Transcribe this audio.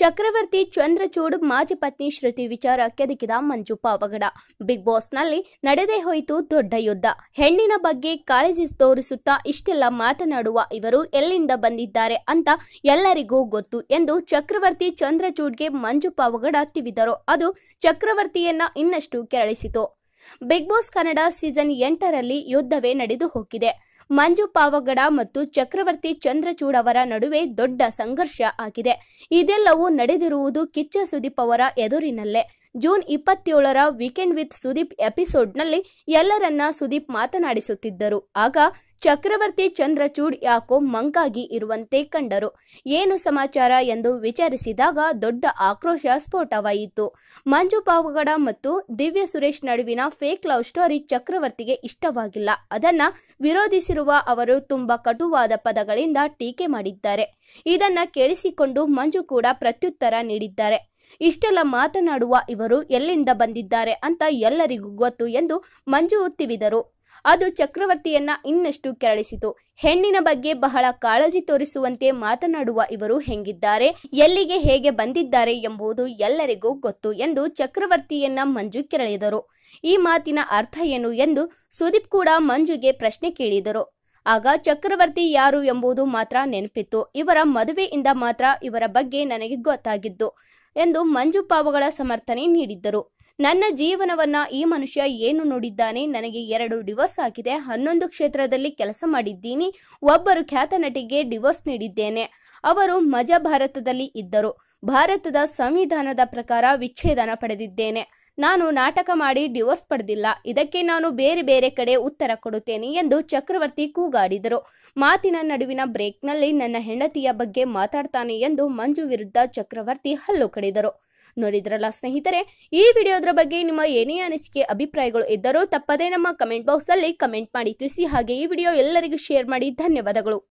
ಚಕ್ರವರ್ತಿ ಚಂದ್ರಚೂಡ್ ಮಾಜಿ ಪತ್ನಿ ಶ್ರುತಿ ವಿಚಾರ ಕೆದಕಿದ ಮಂಜು ಪಾವಗಡ ಬಿಗ್ ಬಾಸ್ನಲ್ಲಿ ನಡೆದೇ ಹೋಯಿತು ದೊಡ್ಡ ಯುದ್ಧ ಹೆಣ್ಣಿನ ಬಗ್ಗೆ ಕಾಳಜಿ ತೋರಿಸುತ್ತಾ ಇಷ್ಟೆಲ್ಲ ಮಾತನಾಡುವ ಇವರು ಎಲ್ಲಿಂದ ಬಂದಿದ್ದಾರೆ ಅಂತ ಎಲ್ಲರಿಗೂ ಗೊತ್ತು ಎಂದು ಚಕ್ರವರ್ತಿ ಚಂದ್ರಚೂಡ್ಗೆ ಮಂಜು ಪಾವಗಡ ತಿವಿದರು ಅದು ಚಕ್ರವರ್ತಿಯನ್ನ ಇನ್ನಷ್ಟು ಕೆರಳಿಸಿತು ಬಿಗ್ ಬಾಸ್ ಕನ್ನಡ ಸೀಸನ್ ಎಂಟರಲ್ಲಿ ಯುದ್ಧವೇ ನಡೆದು ಹೋಗಿದೆ ಮಂಜು ಪಾವಗಡ ಮತ್ತು ಚಕ್ರವರ್ತಿ ಚಂದ್ರಚೂಡ್ ಅವರ ನಡುವೆ ದೊಡ್ಡ ಸಂಘರ್ಷ ಆಗಿದೆ ಇದೆಲ್ಲವೂ ನಡೆದಿರುವುದು ಕಿಚ್ಚ ಸುದೀಪ್ ಅವರ ಎದುರಿನಲ್ಲೇ ಜೂನ್ ಇಪ್ಪತ್ತೇಳರ ವೀಕೆಂಡ್ ವಿತ್ ಸುದೀಪ್ ಎಪಿಸೋಡ್ನಲ್ಲಿ ಎಲ್ಲರನ್ನ ಸುದೀಪ್ ಮಾತನಾಡಿಸುತ್ತಿದ್ದರು ಆಗ ಚಕ್ರವರ್ತಿ ಚಂದ್ರಚೂಡ್ ಯಾಕೋ ಮಂಕಾಗಿ ಇರುವಂತೆ ಕಂಡರು ಏನು ಸಮಾಚಾರ ಎಂದು ವಿಚಾರಿಸಿದಾಗ ದೊಡ್ಡ ಆಕ್ರೋಶ ಸ್ಫೋಟವಾಯಿತು ಮಂಜು ಪಾವಗಡ ಮತ್ತು ದಿವ್ಯ ಸುರೇಶ್ ನಡುವಿನ ಫೇಕ್ ಲವ್ ಸ್ಟೋರಿ ಚಕ್ರವರ್ತಿಗೆ ಇಷ್ಟವಾಗಿಲ್ಲ ಅದನ್ನ ವಿರೋಧಿಸಿರುವ ಅವರು ತುಂಬಾ ಕಟುವಾದ ಪದಗಳಿಂದ ಟೀಕೆ ಮಾಡಿದ್ದಾರೆ ಇದನ್ನ ಕೇಳಿಸಿಕೊಂಡು ಮಂಜು ಕೂಡ ಪ್ರತ್ಯುತ್ತರ ನೀಡಿದ್ದಾರೆ ಇಷ್ಟೆಲ್ಲ ಮಾತನಾಡುವ ಇವರು ಎಲ್ಲಿಂದ ಬಂದಿದ್ದಾರೆ ಅಂತ ಎಲ್ಲರಿಗೂ ಗೊತ್ತು ಎಂದು ಮಂಜು ತಿವಿದರು ಅದು ಚಕ್ರವರ್ತಿಯನ್ನ ಇನ್ನಷ್ಟು ಕೆರಳಿಸಿತು ಹೆಣ್ಣಿನ ಬಗ್ಗೆ ಬಹಳ ಕಾಳಜಿ ತೋರಿಸುವಂತೆ ಮಾತನಾಡುವ ಇವರು ಹೆಂಗಿದ್ದಾರೆ ಎಲ್ಲಿಗೆ ಹೇಗೆ ಬಂದಿದ್ದಾರೆ ಎಂಬುದು ಎಲ್ಲರಿಗೂ ಗೊತ್ತು ಎಂದು ಚಕ್ರವರ್ತಿಯನ್ನ ಮಂಜು ಕೆರಳಿದರು ಈ ಮಾತಿನ ಅರ್ಥ ಏನು ಎಂದು ಸುದೀಪ್ ಕೂಡ ಮಂಜುಗೆ ಪ್ರಶ್ನೆ ಕೇಳಿದರು ಆಗ ಚಕ್ರವರ್ತಿ ಯಾರು ಎಂಬುದು ಮಾತ್ರ ನೆನಪಿತ್ತು ಇವರ ಮದುವೆಯಿಂದ ಮಾತ್ರ ಇವರ ಬಗ್ಗೆ ನನಗೆ ಗೊತ್ತಾಗಿದ್ದು ಎಂದು ಮಂಜು ಪಾವಗಳ ಸಮರ್ಥನೆ ನೀಡಿದ್ದರು ನನ್ನ ಜೀವನವನ್ನ ಈ ಮನುಷ್ಯ ಏನು ನೋಡಿದ್ದಾನೆ ನನಗೆ ಎರಡು ಡಿವೋರ್ಸ್ ಆಗಿದೆ ಹನ್ನೊಂದು ಕ್ಷೇತ್ರದಲ್ಲಿ ಕೆಲಸ ಮಾಡಿದ್ದೀನಿ ಒಬ್ಬರು ಖ್ಯಾತ ನಟಿಗೆ ಡಿವೋರ್ಸ್ ನೀಡಿದ್ದೇನೆ ಅವರು ಮಜ ಭಾರತದಲ್ಲಿ ಇದ್ದರು ಭಾರತದ ಸಂವಿಧಾನದ ಪ್ರಕಾರ ವಿಚ್ಛೇದನ ಪಡೆದಿದ್ದೇನೆ ನಾನು ನಾಟಕ ಮಾಡಿ ಡಿವೋರ್ಸ್ ಪಡೆದಿಲ್ಲ ಇದಕ್ಕೆ ನಾನು ಬೇರೆ ಬೇರೆ ಕಡೆ ಉತ್ತರ ಕೊಡುತ್ತೇನೆ ಎಂದು ಚಕ್ರವರ್ತಿ ಕೂಗಾಡಿದರು ಮಾತಿನ ನಡುವಿನ ಬ್ರೇಕ್ನಲ್ಲಿ ನನ್ನ ಹೆಂಡತಿಯ ಬಗ್ಗೆ ಮಾತಾಡ್ತಾನೆ ಎಂದು ಮಂಜು ವಿರುದ್ಧ ಚಕ್ರವರ್ತಿ ಹಲ್ಲು ಕಡಿದರು ನೋಡಿದ್ರಲ್ಲ ಸ್ನೇಹಿತರೆ ಈ ವಿಡಿಯೋದ್ರ ಬಗ್ಗೆ ನಿಮ್ಮ ಏನೇ ಅನಿಸಿಕೆ ಅಭಿಪ್ರಾಯಗಳು ಇದ್ದರೂ ತಪ್ಪದೇ ನಮ್ಮ ಕಮೆಂಟ್ ಬಾಕ್ಸ್ ಅಲ್ಲಿ ಕಮೆಂಟ್ ಮಾಡಿ ತಿಳಿಸಿ ಹಾಗೆ ಈ ವಿಡಿಯೋ ಎಲ್ಲರಿಗೂ ಶೇರ್ ಮಾಡಿ ಧನ್ಯವಾದಗಳು